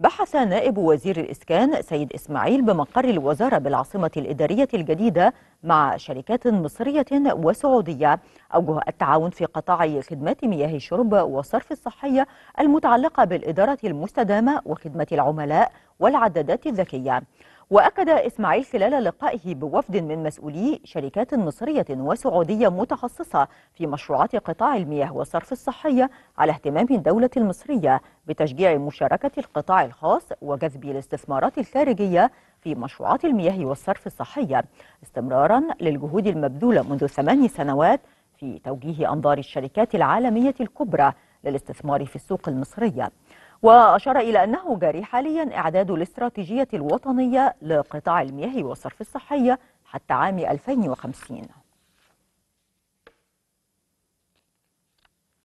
بحث نائب وزير الإسكان سيد إسماعيل بمقر الوزارة بالعاصمة الإدارية الجديدة مع شركات مصرية وسعودية أوجه التعاون في قطاع خدمات مياه الشرب والصرف الصحية المتعلقة بالإدارة المستدامة وخدمة العملاء والعدادات الذكية وأكد إسماعيل خلال لقائه بوفد من مسؤولي شركات مصرية وسعودية متخصصة في مشروعات قطاع المياه والصرف الصحية على اهتمام الدولة المصرية بتشجيع مشاركة القطاع الخاص وجذب الاستثمارات الخارجية في مشروعات المياه والصرف الصحية استمرارا للجهود المبذولة منذ ثمان سنوات في توجيه أنظار الشركات العالمية الكبرى للاستثمار في السوق المصرية وأشار إلى أنه جاري حاليا إعداد الاستراتيجية الوطنية لقطاع المياه والصرف الصحية حتى عام 2050